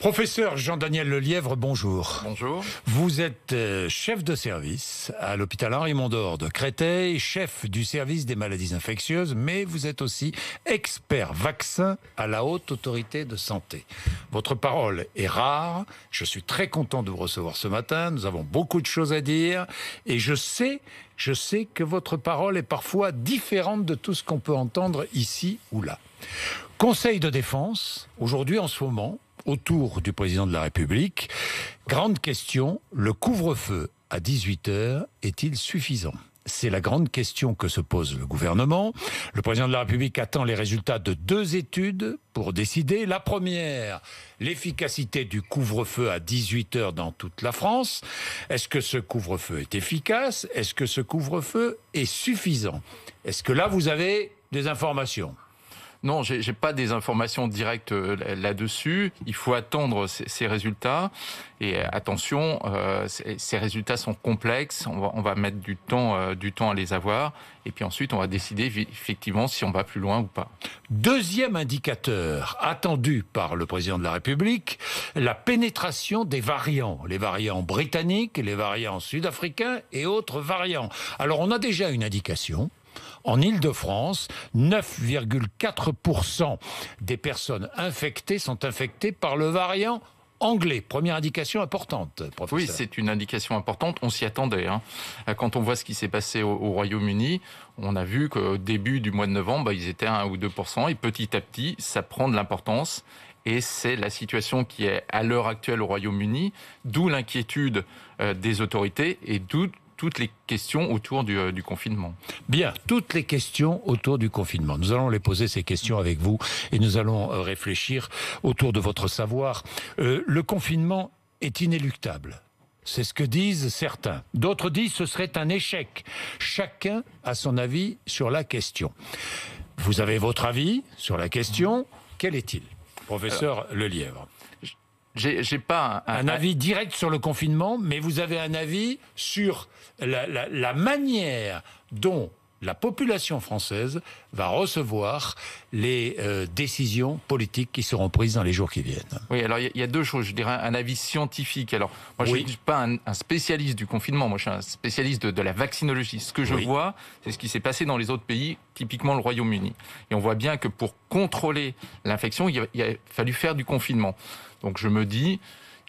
Professeur Jean-Daniel Lelièvre, bonjour. Bonjour. Vous êtes euh, chef de service à l'hôpital Henri Mondor de Créteil, chef du service des maladies infectieuses, mais vous êtes aussi expert vaccin à la haute autorité de santé. Votre parole est rare. Je suis très content de vous recevoir ce matin. Nous avons beaucoup de choses à dire et je sais, je sais que votre parole est parfois différente de tout ce qu'on peut entendre ici ou là. Conseil de défense, aujourd'hui en ce moment, autour du président de la République. Grande question, le couvre-feu à 18 heures est-il suffisant c'est la grande question que se pose le gouvernement. Le président de la République attend les résultats de deux études pour décider. La première, l'efficacité du couvre-feu à 18 heures dans toute la France. Est-ce que ce couvre-feu est efficace Est-ce que ce couvre-feu est suffisant Est-ce que là, vous avez des informations non, j'ai n'ai pas des informations directes euh, là-dessus. Il faut attendre ces, résultats. Et euh, attention, euh, ces résultats sont complexes. On va, mettre du temps, du temps à les avoir. Et puis ensuite, on va décider effectivement si on va plus loin ou pas. Deuxième indicateur attendu par le président de la République, la pénétration des variants. Les variants britanniques, les variants sud-africains et autres variants. Alors on a déjà une indication en ile de france 9,4% des personnes infectées sont infectées par le variant anglais. Première indication importante, professeur. Oui, c'est une indication importante. On s'y attendait. Hein. Quand on voit ce qui s'est passé au, Royaume-Uni, on a vu qu'au début du mois de novembre, bah, ils étaient à 1 ou 2 et petit à petit, ça prend de l'importance. Et c'est la situation qui est à l'heure actuelle au Royaume-Uni, d'où l'inquiétude euh, des autorités et d'où toutes les questions autour euh, du, confinement. Bien, toutes les questions autour du confinement. Nous allons les poser ces questions avec vous et nous allons euh, réfléchir autour de votre savoir. Euh, le confinement est inéluctable. C'est ce que disent certains. D'autres disent que ce serait un échec. Chacun a son avis sur la question. Vous avez votre avis sur la question. Quel est-il Professeur Le Lelièvre j'ai pas un, avis direct sur le confinement, mais vous avez un avis sur la manière dont la population française va recevoir les euh, décisions politiques qui seront prises dans les jours qui viennent. Oui, alors il y, a deux choses. Je dirais un, avis scientifique. Alors, moi, je ne suis pas un, spécialiste du confinement. Moi, je suis un spécialiste de, la vaccinologie. Ce que je vois, c'est ce qui s'est passé dans les autres pays, typiquement le Royaume-Uni. Et on voit bien que pour contrôler l'infection, il, il a fallu faire du confinement. Donc, je me dis,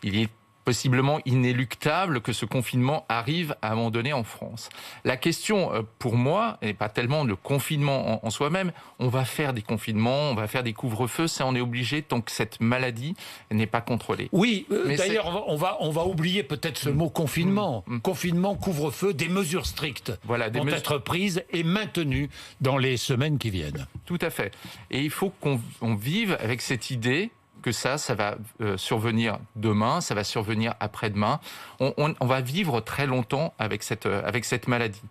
il est possiblement inéluctable que ce confinement arrive à un moment donné en France. La question euh, pour moi n'est pas tellement le confinement en, soi-même. On va faire des confinements, on va faire des couvre-feux, ça on est obligé tant que cette maladie n'est pas contrôlée. Oui, euh, d'ailleurs on va, on va oublier peut-être ce mot confinement. Mm, mm. Confinement, couvre-feu, des mesures strictes voilà, des vont être prises et maintenues dans les semaines qui viennent. Tout à fait. Et il faut qu'on vive avec cette idée que ça, ça va euh, survenir demain, ça va survenir après-demain. On, va vivre très longtemps avec cette, euh, avec cette maladie.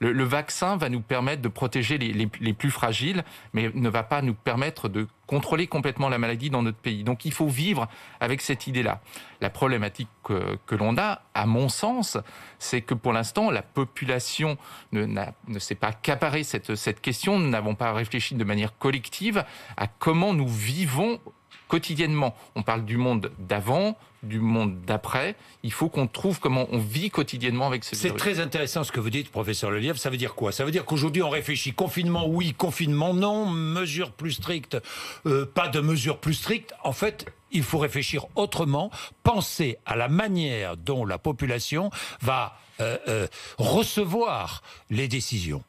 Le, vaccin va nous permettre de protéger les, plus fragiles, mais ne va pas nous permettre de contrôler complètement la maladie dans notre pays. Donc il faut vivre avec cette idée-là. La problématique que, l'on a, à mon sens, c'est que pour l'instant, la population ne, ne s'est pas accaparée cette, cette question. Nous n'avons pas réfléchi de manière collective à comment nous vivons quotidiennement. On parle du monde d'avant, du monde d'après. Il faut qu'on trouve comment on vit quotidiennement avec ce virus. C'est très intéressant ce que vous dites, professeur Lelièvre. Ça veut dire quoi Ça veut dire qu'aujourd'hui, on réfléchit confinement, oui, confinement, non, mesures plus strictes, euh, pas de mesures plus strictes. En fait, il faut réfléchir autrement, penser à la manière dont la population va euh, euh, recevoir les décisions.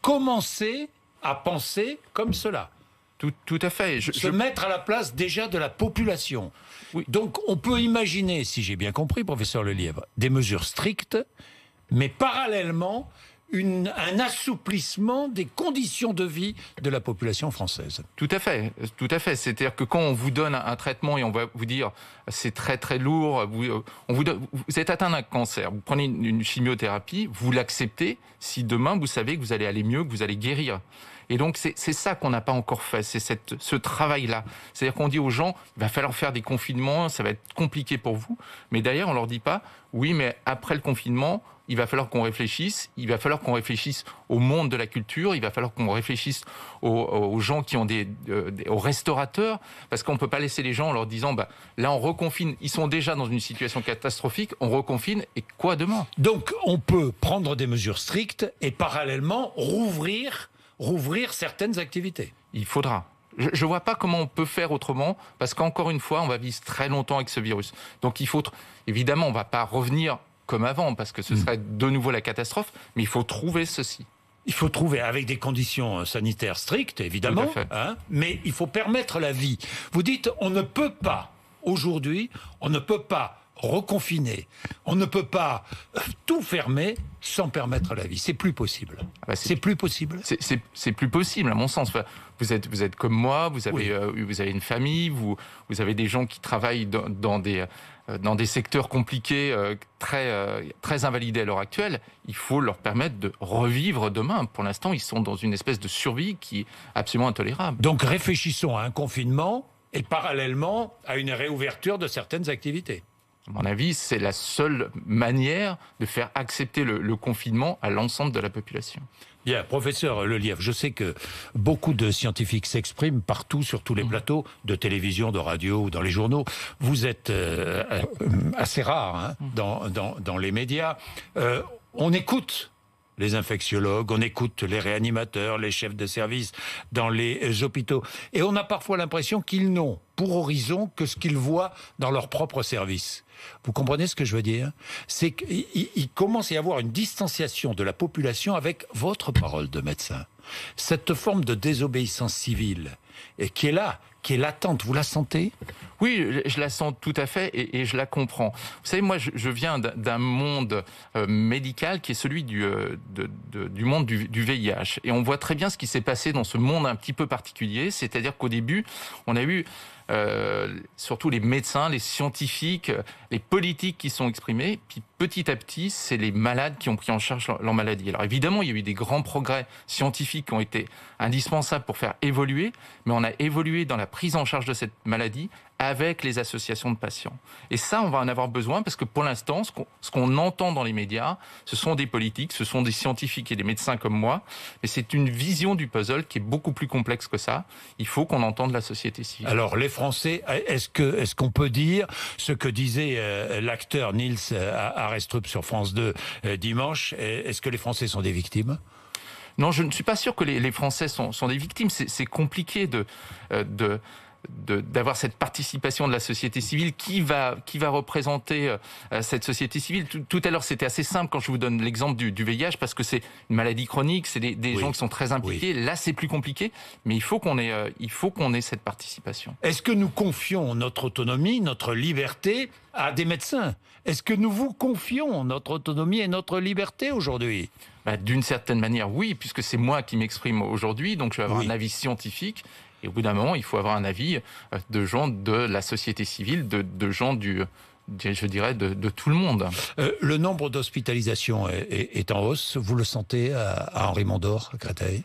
Commencer à penser comme cela. Tout, à fait. Je, Se mettre à la place déjà de la population. Oui. Donc on peut imaginer, si j'ai bien compris, professeur Lelièvre, des mesures strictes, mais parallèlement un assouplissement des conditions de vie de la population française. Tout à fait, tout à fait. C'est-à-dire que quand on vous donne un, traitement et on va vous dire c'est très très lourd, vous, euh, on vous, vous êtes atteint d'un cancer, vous prenez une chimiothérapie, vous l'acceptez si demain vous savez que vous allez aller mieux, que vous allez guérir. Et donc, c'est ça qu'on n'a pas encore fait, c'est ce travail-là. C'est-à-dire qu'on dit aux gens, il va falloir faire des confinements, ça va être compliqué pour vous. Mais d'ailleurs, on leur dit pas, oui, mais après le confinement, il va falloir qu'on réfléchisse, il va falloir qu'on réfléchisse au monde de la culture, il va falloir qu'on réfléchisse aux, gens qui ont des, aux restaurateurs, parce qu'on ne peut pas laisser les gens en leur disant, bah, là on reconfine, ils sont déjà dans une situation catastrophique, on reconfine, et quoi demain Donc on peut prendre des mesures strictes et parallèlement rouvrir rouvrir certaines activités. Il faudra. Je ne vois pas comment on peut faire autrement, parce qu'encore une fois, on va vivre très longtemps avec ce virus. Donc il faut, évidemment, on ne va pas revenir comme avant, parce que ce hmm. serait de nouveau la catastrophe, mais il faut trouver ceci. Il faut trouver avec des conditions euh, sanitaires strictes, évidemment, hein, mais il faut permettre la vie. Vous dites, on ne peut pas, aujourd'hui, on ne peut pas reconfiner. On ne peut pas euh, tout fermer sans permettre la vie. C'est plus possible. Ah bah, c'est plus possible. C'est plus possible, à mon sens. vous êtes, vous êtes comme moi, vous avez, euh, vous avez une famille, vous, vous avez des gens qui travaillent dans, des, euh, dans des secteurs compliqués, très, très invalidés à l'heure actuelle. Il faut leur permettre de revivre demain. Pour l'instant, ils sont dans une espèce de survie qui est absolument intolérable. Donc réfléchissons à un confinement et parallèlement à une réouverture de certaines activités à mon avis, c'est la seule manière de faire accepter le, confinement à l'ensemble de la population. Bien, professeur Lelièvre, je sais que beaucoup de scientifiques s'expriment partout, sur tous les mm. plateaux de télévision, de radio ou dans les journaux. Vous êtes euh, euh, assez rare hein, mm. dans, les médias. Euh, on écoute les infectiologues, on écoute les réanimateurs, les chefs de service dans les euh, hôpitaux. Et on a parfois l'impression qu'ils n'ont pour horizon que ce qu'ils voient dans leur propre service. Vous comprenez ce que je veux dire C'est qu'il commence à y avoir une distanciation de la population avec votre parole de médecin. Cette forme de désobéissance civile, et qui est là, qui est latente. Vous la sentez Oui, je la sens tout à fait et, je la comprends. Vous savez, moi, je, viens d'un monde euh, médical qui est celui du, euh, du monde du, du, VIH. Et on voit très bien ce qui s'est passé dans ce monde un petit peu particulier. C'est-à-dire qu'au début, on a eu... Euh, surtout les médecins, les scientifiques, les politiques qui sont exprimés, puis petit à petit, c'est les malades qui ont pris en charge leur, maladie. Alors évidemment, il y a eu des grands progrès scientifiques qui ont été indispensables pour faire évoluer, mais on a évolué dans la prise en charge de cette maladie avec les associations de patients. Et ça, on va en avoir besoin parce que pour l'instant, ce qu'on entend dans les médias, ce sont des politiques, ce sont des scientifiques et des médecins comme moi, mais c'est une vision du puzzle qui est beaucoup plus complexe que ça. Il faut qu'on entende la société civile. Alors, les Français, est-ce qu'on est peut dire ce que disait euh, l'acteur Niels euh, sur France 2 euh, dimanche. Est-ce que les Français sont des victimes Non, je ne suis pas sûr que les, Français sont, des victimes. C'est compliqué de euh, d'avoir cette participation de la société civile. Qui va, qui va représenter euh, cette société civile tout, à l'heure, c'était assez simple quand je vous donne l'exemple du, du VIH, parce que c'est une maladie chronique, c'est des, des gens qui sont très impliqués. Là, c'est plus compliqué, mais il faut qu'on ait, euh, il faut qu'on ait cette participation. Est-ce que nous confions notre autonomie, notre liberté à des médecins Est-ce que nous vous confions notre autonomie et notre liberté aujourd'hui bah, D'une certaine manière, oui, puisque c'est moi qui m'exprime aujourd'hui, donc je vais avoir un avis scientifique. Et au bout d'un moment, il faut avoir un avis euh, de gens de la société civile, de, gens du, je dirais, de, tout le monde. Euh, le nombre d'hospitalisations est, en hausse. Vous le sentez à, à Henri Mondor, à Créteil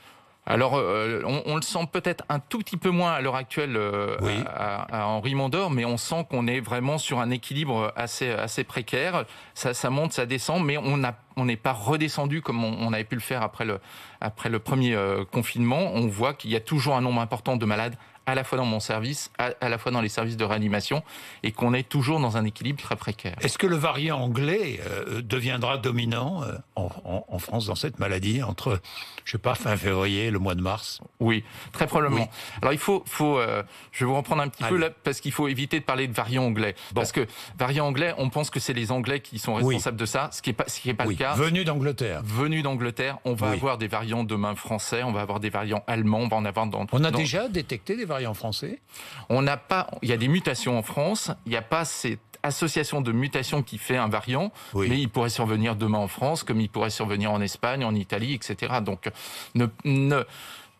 alors, euh, on, le sent peut-être un tout petit peu moins à l'heure actuelle euh, à, à, Henri mais on sent qu'on est vraiment sur un équilibre assez, assez précaire. Ça, ça monte, ça descend, mais on on n'est pas redescendu comme on, avait pu le faire après le, après le premier euh, confinement. On voit qu'il y a toujours un nombre important de malades à la fois dans mon service, à, la fois dans les services de réanimation, et qu'on est toujours dans un équilibre très précaire. Est-ce que le variant anglais euh, deviendra dominant euh, en, France dans cette maladie entre, je sais pas, fin février, et le mois de mars Oui, très probablement. Alors il faut, faut euh, je vais vous reprendre un petit peu là, parce qu'il faut éviter de parler de variant anglais. Parce que variant anglais, on pense que c'est les Anglais qui sont responsables de ça, ce qui n'est pas, ce qui est pas le cas. Venu d'Angleterre. Venu d'angleterre, on va avoir des variants demain français, on va avoir des variants allemands, on va en avoir dans. On a déjà détecté des variants en français. On n'a pas, il y a des mutations en France, il n'y a pas cette association de mutations qui fait un variant, mais il pourrait survenir demain en France, comme il pourrait survenir en Espagne, en Italie, etc. Donc, ne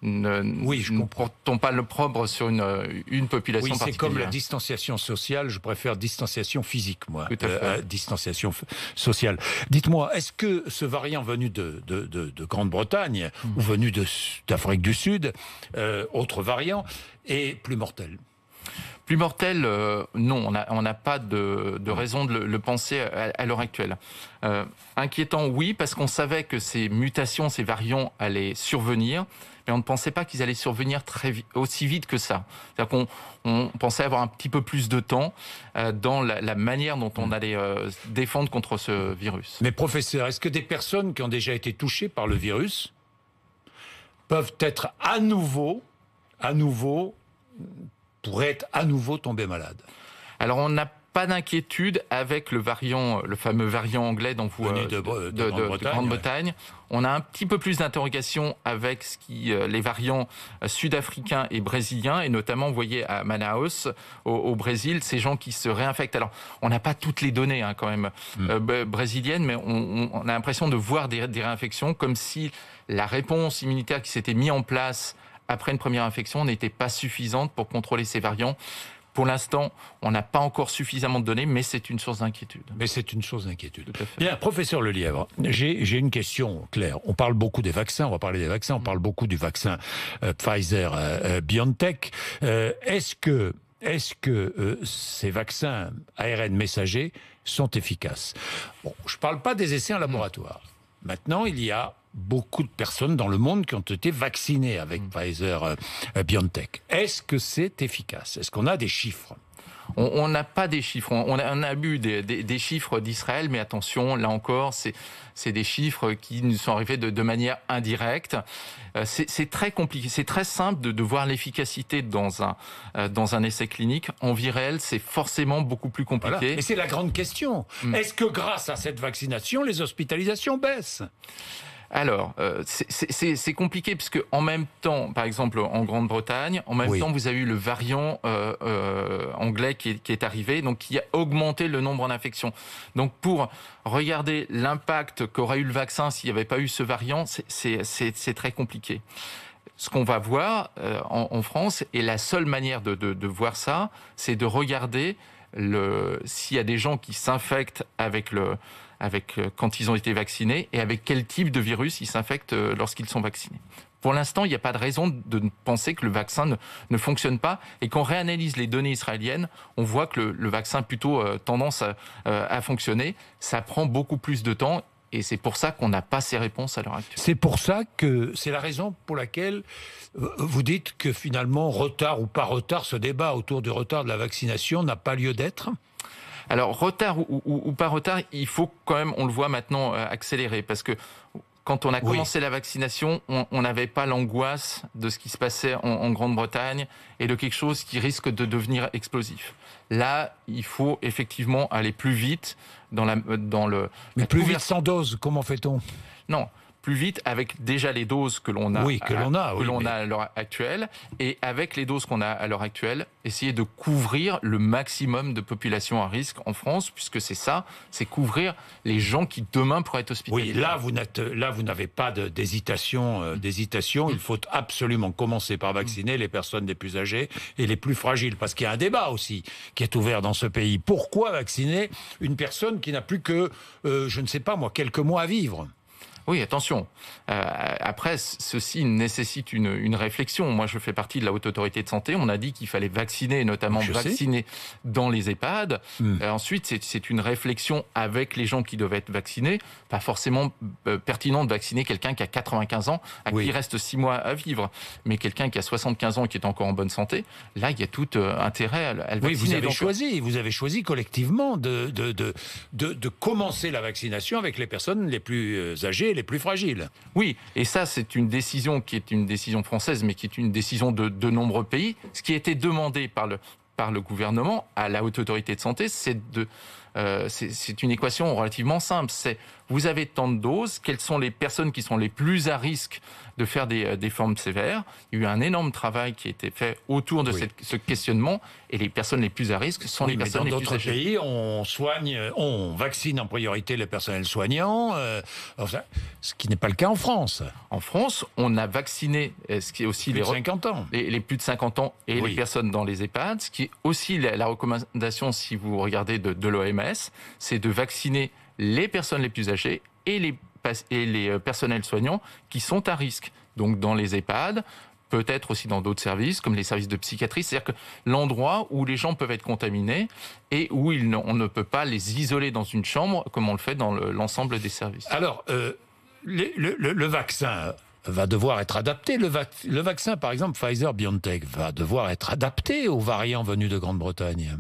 ne, oui, je ne portons pas l'opprobre sur une, une population oui, C'est comme la distanciation sociale, je préfère distanciation physique, moi, Tout à euh, fait. Euh, distanciation sociale. Dites-moi, est-ce que ce variant venu de, de, Grande-Bretagne hmm. ou venu d'Afrique du Sud, euh, autre variant, est plus mortel plus mortel, euh, non, on n'a pas de, raison de le, penser à, l'heure actuelle. Euh, inquiétant, oui, parce qu'on savait que ces mutations, ces variants allaient survenir, mais on ne pensait pas qu'ils allaient survenir très aussi vite que ça. C'est-à-dire qu'on on pensait avoir un petit peu plus de temps euh, dans la, la, manière dont on mm. allait défendre contre ce virus. Mais professeur, est-ce que des personnes qui ont déjà été touchées par le virus peuvent être à nouveau, à nouveau pourrait à nouveau tomber malade. Alors on n'a pas d'inquiétude avec le variant, le fameux variant anglais dont vous euh, de, Grande-Bretagne. On a un petit peu plus d'interrogations avec ce qui, euh, les variants euh, sud-africains et brésiliens, et notamment, vous voyez, à Manaus, au, Brésil, ces gens qui se réinfectent. Alors, on n'a pas toutes les données, hein, quand même, mm. brésiliennes, mais on, a l'impression de voir des, réinfections comme si la réponse immunitaire qui s'était mise en place après une première infection n'était pas suffisante pour contrôler ces variants. Pour l'instant, on n'a pas encore suffisamment de données, mais c'est une source d'inquiétude. Mais c'est une source d'inquiétude. Bien, professeur Lelièvre, j'ai une question claire. On parle beaucoup des vaccins, on va parler des vaccins, on parle beaucoup du vaccin euh, Pfizer-BioNTech. Euh, euh, est-ce que est-ce que ces vaccins ARN messagers sont efficaces bon, Je ne parle pas des essais en laboratoire. Maintenant, il y a beaucoup de personnes dans le monde qui ont été vaccinées avec hmm. Pfizer euh, euh, BioNTech. Est-ce que c'est efficace Est-ce qu'on a des chiffres on n'a pas des chiffres. On a, un abus des, chiffres d'Israël, mais attention, là encore, c'est des chiffres qui nous sont arrivés de, manière indirecte. Euh, c'est très compliqué, c'est très simple de, voir l'efficacité dans un essai clinique. En vie réelle, c'est forcément beaucoup plus compliqué. Et c'est la grande question. Hmm. Est-ce que grâce à cette vaccination, les hospitalisations baissent alors, euh, c'est compliqué puisque en même temps, par exemple en Grande-Bretagne, en même temps, vous avez eu le variant euh, euh, anglais qui est, qui est, arrivé, donc qui a augmenté le nombre d'infections. Donc pour regarder l'impact qu'aurait eu le vaccin s'il n'y avait pas eu ce variant, c'est très compliqué. Ce qu'on va voir euh, en, en, France, et la seule manière de, de, de voir ça, c'est de regarder s'il y a des gens qui s'infectent avec le, avec euh, quand ils ont été vaccinés et avec quel type de virus ils s'infectent euh, lorsqu'ils sont vaccinés. Pour l'instant, il n'y a pas de raison de penser que le vaccin ne, fonctionne pas. Et quand on réanalyse les données israéliennes, on voit que le, le vaccin plutôt euh, tendance à, à fonctionner. Ça prend beaucoup plus de temps et c'est pour ça qu'on n'a pas ces réponses à l'heure actuelle. C'est pour ça que c'est la raison pour laquelle vous dites que finalement, retard ou pas retard, ce débat autour du retard de la vaccination n'a pas lieu d'être alors retard ou, pas retard, il faut quand même, on le voit maintenant, euh, accélérer parce que quand on a commencé la vaccination, on n'avait pas l'angoisse de ce qui se passait en, Grande-Bretagne et de quelque chose qui risque de devenir explosif. Là, il faut effectivement aller plus vite dans la dans le. Mais plus vite sans dose, comment fait-on Non plus vite avec déjà les doses que l'on a, que l'on a, l'on a à l'heure actuelle, et avec les doses qu'on a à l'heure actuelle, essayer de couvrir le maximum de populations à risque en France, puisque c'est ça, c'est couvrir les gens qui demain pourraient être hospitalisés. Oui, là vous n'êtes, là vous n'avez pas d'hésitation, euh, d'hésitation. Il faut absolument commencer par vacciner les personnes les plus âgées et les plus fragiles, parce qu'il y a un débat aussi qui est ouvert dans ce pays. Pourquoi vacciner une personne qui n'a plus que, euh, je ne sais pas moi, quelques mois à vivre oui, attention. Euh, après, ceci nécessite une, réflexion. Moi, je fais partie de la Haute Autorité de Santé. On a dit qu'il fallait vacciner, notamment vacciner dans les EHPAD. Hmm. Euh, ensuite, c'est une réflexion avec les gens qui doivent être vaccinés. Pas forcément euh, pertinent de vacciner quelqu'un qui a 95 ans, à qui il reste 6 mois à vivre, mais quelqu'un qui a 75 ans et qui est encore en bonne santé. Là, il y a tout intérêt à, le vacciner. Oui, vous avez, choisi, vous avez choisi collectivement de, de commencer la vaccination avec les personnes les plus âgées plus fragiles. Oui, et ça c'est une décision qui est une décision française, mais qui est une décision de, nombreux pays. Ce qui a été demandé par le, par le gouvernement à la haute autorité de santé, c'est euh, c'est une équation relativement simple. C'est vous avez tant de doses, quelles sont les personnes qui sont les plus à risque de faire des, euh, formes sévères. Il y a eu un énorme travail qui a été fait autour de ce questionnement et les personnes les plus à risque sont les personnes les Pays, on soigne, euh, on vaccine en priorité le personnel soignant, euh, ce qui n'est pas le cas en France. En France, on a vacciné ce qui est aussi les, 50 ans. plus de 50 ans et les personnes dans les EHPAD, ce qui est aussi la, recommandation si vous regardez de l'OMS, c'est de vacciner les personnes les plus âgées et les, euh, personnels soignants qui sont à risque. Donc dans les EHPAD, peut-être aussi dans d'autres services, comme les services de psychiatrie, c'est-à-dire que l'endroit où les gens peuvent être contaminés et où on ne peut pas les isoler dans une chambre comme on le fait dans l'ensemble des services. Alors, euh, le, vaccin va devoir être adapté. le vaccin, par exemple, Pfizer-BioNTech, va devoir être adapté aux variants venus de Grande-Bretagne.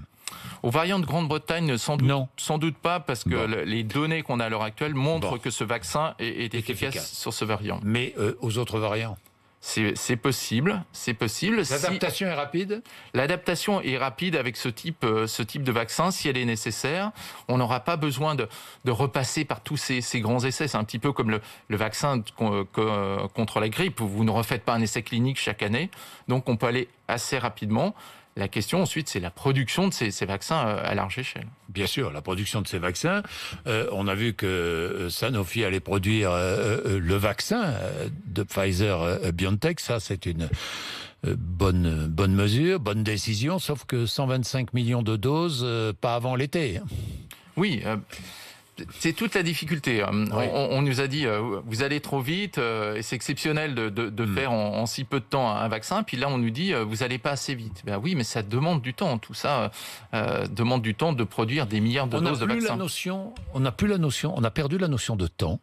Aux variants de Grande-Bretagne, sans doute, sans doute pas, parce que les données qu'on a à l'heure actuelle montrent que ce vaccin est, efficace, sur ce variant. Mais euh, aux autres variants c'est possible, c'est possible. L'adaptation est rapide. L'adaptation est rapide avec ce type, euh, ce type de vaccin, si elle est nécessaire. On n'aura pas besoin de, repasser par tous ces, grands essais. C'est un petit peu comme le, vaccin euh, contre la grippe. Vous ne refaites pas un essai clinique chaque année, donc on peut aller assez rapidement. La question ensuite, c'est la production de ces, vaccins euh, à large échelle. Bien sûr, la production de ces vaccins. Euh, on a vu que euh, Sanofi allait produire le vaccin de Pfizer-BioNTech. Ça, c'est une bonne, bonne mesure, bonne décision, sauf que 125 millions de doses, pas avant l'été. Hein. Oui c'est toute la difficulté. Hein. On, nous a dit, euh, vous allez trop vite, euh, et c'est exceptionnel de, hmm. faire en, si peu de temps un, vaccin. Puis là, on nous dit, euh, vous allez pas assez vite. Ben oui, mais ça demande du temps. Tout ça demande du temps de produire des milliards de doses de vaccins. on n'a plus la notion, on a perdu la notion de temps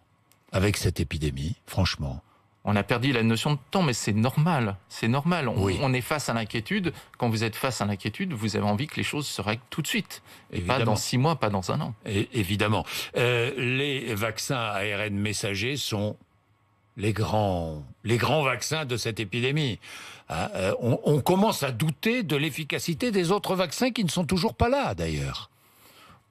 avec cette épidémie, franchement on a perdu la notion de temps, mais c'est normal. C'est normal. On, est face à l'inquiétude. Quand vous êtes face à l'inquiétude, vous avez envie que les choses se règlent tout de suite. Et pas dans six mois, pas dans un an. évidemment. Euh, les vaccins ARN messagers sont les grands, les grands vaccins de cette épidémie. Ah, euh, on commence à douter de l'efficacité des autres vaccins qui ne sont toujours pas là, d'ailleurs.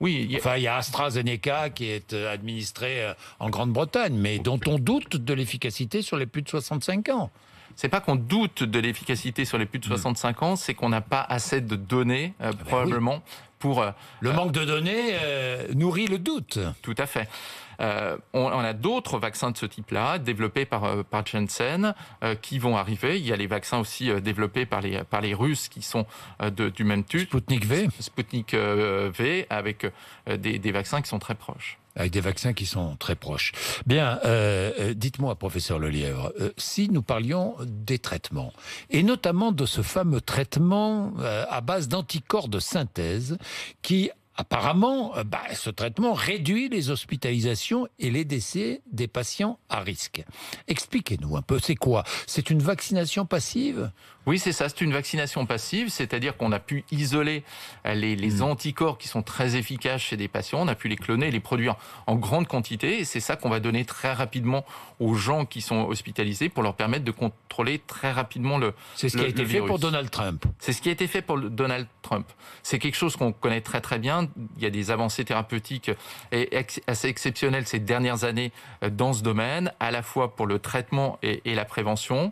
Oui, il y a AstraZeneca qui est euh, administré euh, en Grande-Bretagne, mais dont on doute de l'efficacité sur les plus de 65 ans. C'est pas qu'on doute de l'efficacité sur les plus de 65 mm. ans, c'est qu'on n'a pas assez de données, euh, ah ben probablement, pour... le manque de données nourrit le doute. Tout à fait. Euh, on, a d'autres vaccins de ce type-là, développés par, euh, par Janssen, euh, qui vont arriver. Il y a les vaccins aussi développés par les, par les Russes qui sont du même type. Sputnik V. Sputnik V, avec des, vaccins qui sont très proches avec des vaccins qui sont très proches. Bien, dites-moi, professeur Lelièvre, si nous parlions des traitements, et notamment de ce fameux traitement à base d'anticorps de synthèse qui apparemment, euh, bah, ce traitement réduit les hospitalisations et les décès des patients à risque. Expliquez-nous un peu, c'est quoi C'est une vaccination passive Oui, c'est ça, c'est une vaccination passive, c'est-à-dire qu'on a pu isoler euh, les, hmm. anticorps qui sont très efficaces chez des patients, on a pu les cloner, les produire en grande quantité, et c'est ça qu'on va donner très rapidement aux gens qui sont hospitalisés pour leur permettre de contrôler très rapidement le C'est ce qui a été fait pour Donald Trump. C'est ce qui a été fait pour Donald Trump. C'est quelque chose qu'on connaît très très bien il y a des avancées thérapeutiques assez exceptionnelles ces dernières années euh, dans ce domaine, à la fois pour le traitement et la prévention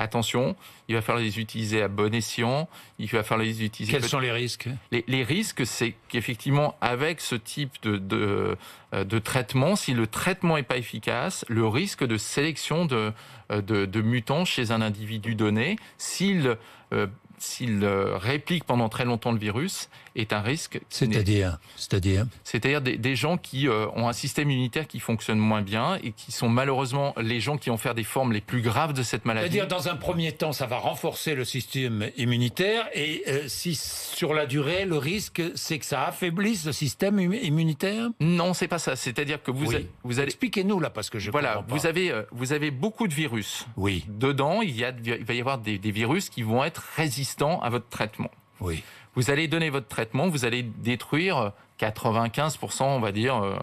attention, il va falloir les utiliser à bon escient, il va les utiliser... Quels sont les risques les, risques, c'est qu'effectivement, avec ce type de, de, euh, traitement, si le traitement n'est pas efficace, le risque de sélection euh, de, de, mutants chez un individu donné, s'il s'il euh, réplique pendant très longtemps le virus, est un risque. C'est-à-dire C'est-à-dire C'est-à-dire des, gens qui euh, ont un système immunitaire qui fonctionne moins bien et qui sont malheureusement les gens qui ont faire des formes les plus graves de cette maladie. C'est-à-dire, dans un premier temps, ça va renforcer le système immunitaire et euh, si sur la durée, le risque, c'est que ça affaiblisse le système immunitaire Non, c'est pas ça. C'est-à-dire que vous, vous allez. Expliquez-nous là, parce que je voilà, comprends pas. Vous avez, vous avez beaucoup de virus. Oui. Dedans, il, y a, il va y avoir des, des virus qui vont être résistants à votre traitement. Oui. Vous allez donner votre traitement, vous allez détruire 95%, on va dire, euh,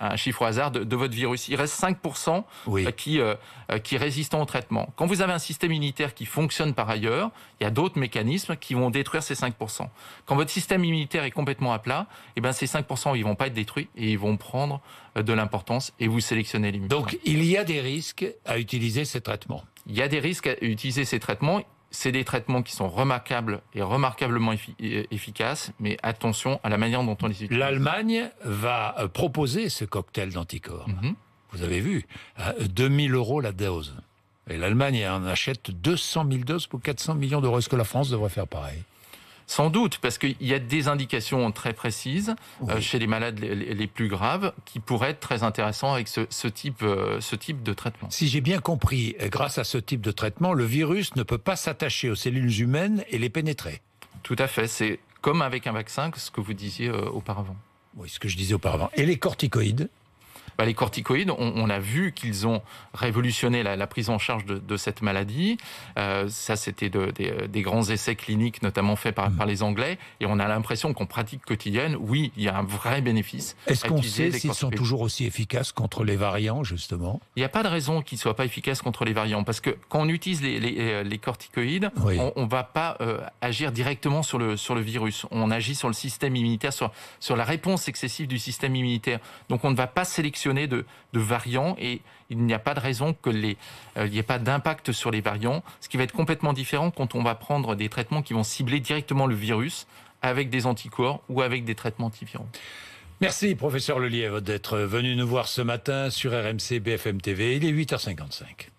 un chiffre au hasard, de, votre virus. Il reste 5% euh, euh, qui, est qui résistent au traitement. Quand vous avez un système immunitaire qui fonctionne par ailleurs, il y a d'autres mécanismes qui vont détruire ces 5%. Quand votre système immunitaire est complètement à plat, et eh ben ces 5%, ils vont pas être détruits et ils vont prendre de l'importance et vous sélectionnez l'immunité. Donc, il y a des risques à utiliser ces traitements il y a des risques à utiliser ces traitements. C'est des traitements qui sont remarquables et remarquablement euh, efficaces, mais attention à la manière dont on les utilise. L'Allemagne va euh, proposer ce cocktail d'anticorps. Mhm. Vous avez vu, 2000 euh, euros la dose. Et l'Allemagne en achète 200 000 doses pour 400 millions d'euros. Est-ce que la France devrait faire pareil sans doute, parce qu'il y a des indications très précises euh, chez les malades les, plus graves qui pourraient être très intéressants avec ce, type, euh, ce type de traitement. Si j'ai bien compris, euh, grâce à ce type de traitement, le virus ne peut pas s'attacher aux cellules humaines et les pénétrer. Tout à fait, c'est comme avec un vaccin, ce que vous disiez auparavant. Oui, ce que je disais auparavant. Et les corticoïdes bah, les corticoïdes, on, a vu qu'ils ont révolutionné la, prise en charge de, cette maladie. Euh, ça, c'était euh, des grands essais cliniques, notamment faits par, mm. les Anglais. Et on a l'impression qu'on pratique quotidienne, oui, il y a un vrai bénéfice. Est-ce qu'on sait s'ils sont toujours aussi efficaces contre les variants, justement Il n'y a pas de raison qu'ils ne soient pas efficaces contre les variants. Parce que quand on utilise les, euh, corticoïdes, on ne va pas agir directement sur le, virus. On agit sur le système immunitaire, sur, sur la réponse excessive du système immunitaire. Donc on ne va pas sélectionner de, variants et il n'y a pas de raison que les, n'y euh, ait pas d'impact sur les variants, ce qui va être complètement différent quand on va prendre des traitements qui vont cibler directement le virus avec des anticorps ou avec des traitements antiviraux. Merci, professeur Lelièvre, d'être venu nous voir ce matin sur RMC BFM TV. Il est 8h55.